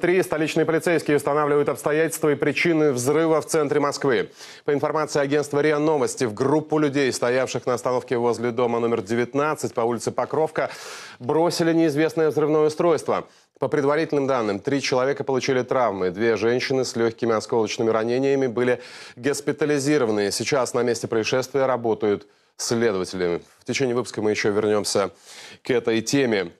Три столичные полицейские устанавливают обстоятельства и причины взрыва в центре Москвы. По информации агентства РИА Новости, в группу людей, стоявших на остановке возле дома номер 19 по улице Покровка, бросили неизвестное взрывное устройство. По предварительным данным, три человека получили травмы. Две женщины с легкими осколочными ранениями были госпитализированы. Сейчас на месте происшествия работают следователи. В течение выпуска мы еще вернемся к этой теме.